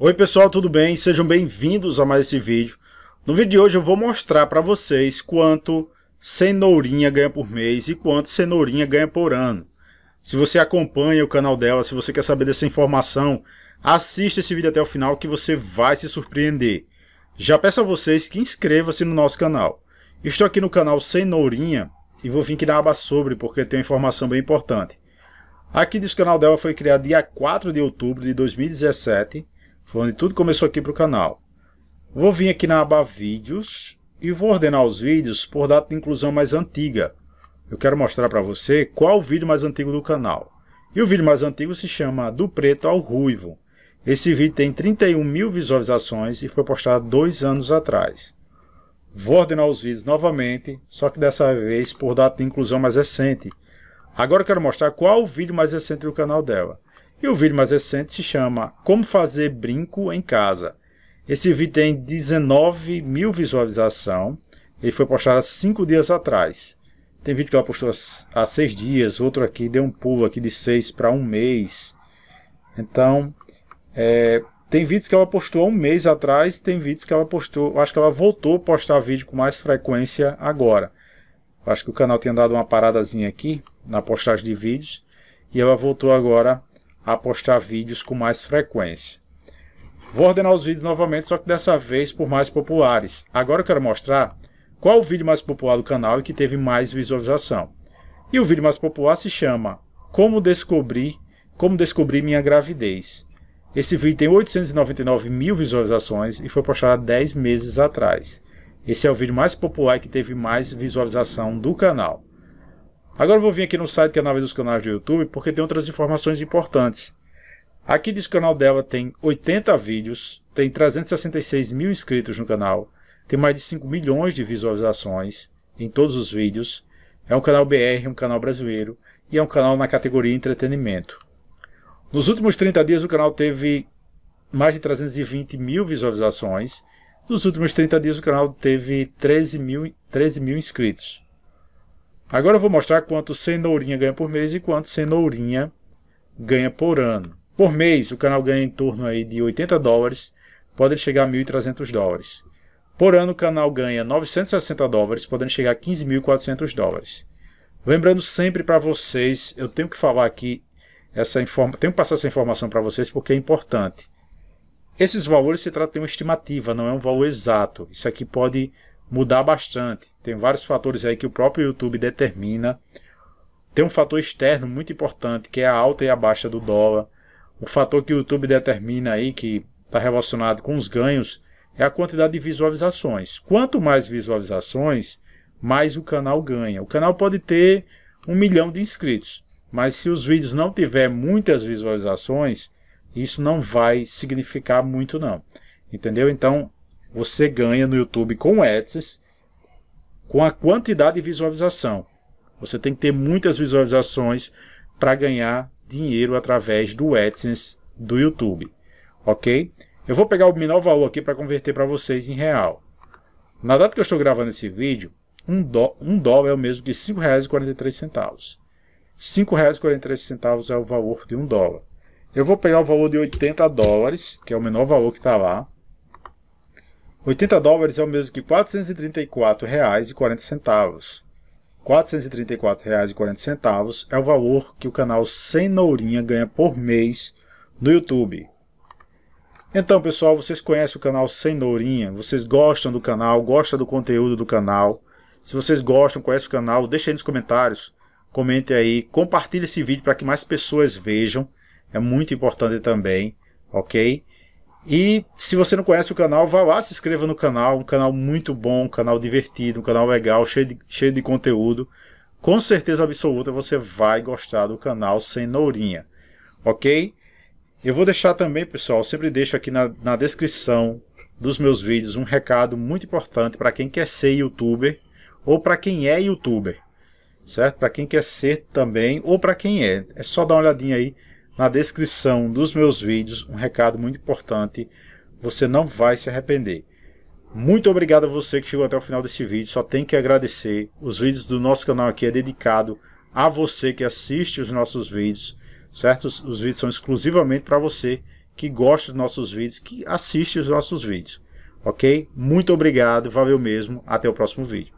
Oi pessoal, tudo bem? Sejam bem-vindos a mais esse vídeo. No vídeo de hoje eu vou mostrar para vocês quanto Cenourinha ganha por mês e quanto Cenourinha ganha por ano. Se você acompanha o canal dela, se você quer saber dessa informação, assista esse vídeo até o final que você vai se surpreender. Já peço a vocês que inscreva-se no nosso canal. Estou aqui no canal Cenourinha e vou vir aqui na aba sobre porque tem uma informação bem importante. Aqui diz que o canal dela foi criado dia 4 de outubro de 2017 foi onde tudo começou aqui para o canal. Vou vir aqui na aba Vídeos e vou ordenar os vídeos por data de inclusão mais antiga. Eu quero mostrar para você qual o vídeo mais antigo do canal. E o vídeo mais antigo se chama Do Preto ao Ruivo. Esse vídeo tem 31 mil visualizações e foi postado dois anos atrás. Vou ordenar os vídeos novamente, só que dessa vez por data de inclusão mais recente. Agora eu quero mostrar qual o vídeo mais recente do canal dela. E o vídeo mais recente se chama Como Fazer Brinco em Casa. Esse vídeo tem 19 mil visualizações. Ele foi postado há 5 dias atrás. Tem vídeo que ela postou há 6 dias, outro aqui deu um pulo aqui de 6 para um mês. Então, é, tem vídeos que ela postou há um mês atrás, tem vídeos que ela postou, acho que ela voltou a postar vídeo com mais frequência agora. Acho que o canal tinha dado uma paradazinha aqui na postagem de vídeos e ela voltou agora a postar vídeos com mais frequência. Vou ordenar os vídeos novamente, só que dessa vez por mais populares. Agora eu quero mostrar qual o vídeo mais popular do canal e que teve mais visualização. E o vídeo mais popular se chama Como Descobrir, Como Descobrir Minha Gravidez. Esse vídeo tem 899 mil visualizações e foi postado há 10 meses atrás. Esse é o vídeo mais popular e que teve mais visualização do canal. Agora eu vou vir aqui no site que é a Nave dos Canais do YouTube, porque tem outras informações importantes. Aqui diz que o canal dela tem 80 vídeos, tem 366 mil inscritos no canal, tem mais de 5 milhões de visualizações em todos os vídeos, é um canal BR, um canal brasileiro, e é um canal na categoria entretenimento. Nos últimos 30 dias o canal teve mais de 320 mil visualizações, nos últimos 30 dias o canal teve 13 mil, 13 mil inscritos. Agora eu vou mostrar quanto Cenourinha ganha por mês e quanto Cenourinha ganha por ano. Por mês, o canal ganha em torno aí de 80 dólares, podem chegar a 1.300 dólares. Por ano, o canal ganha 960 dólares, podendo chegar a 15.400 dólares. Lembrando sempre para vocês, eu tenho que falar aqui essa informa, tenho que passar essa informação para vocês porque é importante. Esses valores se tratam de uma estimativa, não é um valor exato. Isso aqui pode mudar bastante. Tem vários fatores aí que o próprio YouTube determina. Tem um fator externo muito importante, que é a alta e a baixa do dólar. O fator que o YouTube determina aí, que está relacionado com os ganhos, é a quantidade de visualizações. Quanto mais visualizações, mais o canal ganha. O canal pode ter um milhão de inscritos, mas se os vídeos não tiver muitas visualizações, isso não vai significar muito não. Entendeu? Então, você ganha no YouTube com o AdSense com a quantidade de visualização. Você tem que ter muitas visualizações para ganhar dinheiro através do AdSense do YouTube, ok? Eu vou pegar o menor valor aqui para converter para vocês em real. Na data que eu estou gravando esse vídeo, um, dó, um dólar é o mesmo que R$ 5,43. R$ 5,43 é o valor de um dólar. Eu vou pegar o valor de 80 dólares, que é o menor valor que está lá, 80 dólares é o mesmo que R$ 434,40. R$ 434,40 é o valor que o canal Nourinha ganha por mês no YouTube. Então, pessoal, vocês conhecem o canal Nourinha? Vocês gostam do canal? Gostam do conteúdo do canal? Se vocês gostam, conhecem o canal, deixem aí nos comentários. Comentem aí, compartilhe esse vídeo para que mais pessoas vejam. É muito importante também, ok? E se você não conhece o canal, vá lá, se inscreva no canal. Um canal muito bom, um canal divertido, um canal legal, cheio de, cheio de conteúdo. Com certeza absoluta você vai gostar do canal Cenourinha, ok? Eu vou deixar também, pessoal, sempre deixo aqui na, na descrição dos meus vídeos um recado muito importante para quem quer ser youtuber ou para quem é youtuber, certo? Para quem quer ser também ou para quem é. É só dar uma olhadinha aí na descrição dos meus vídeos um recado muito importante. Você não vai se arrepender. Muito obrigado a você que chegou até o final desse vídeo. Só tenho que agradecer. Os vídeos do nosso canal aqui é dedicado a você que assiste os nossos vídeos, certo? Os, os vídeos são exclusivamente para você que gosta dos nossos vídeos, que assiste os nossos vídeos, ok? Muito obrigado, valeu mesmo, até o próximo vídeo.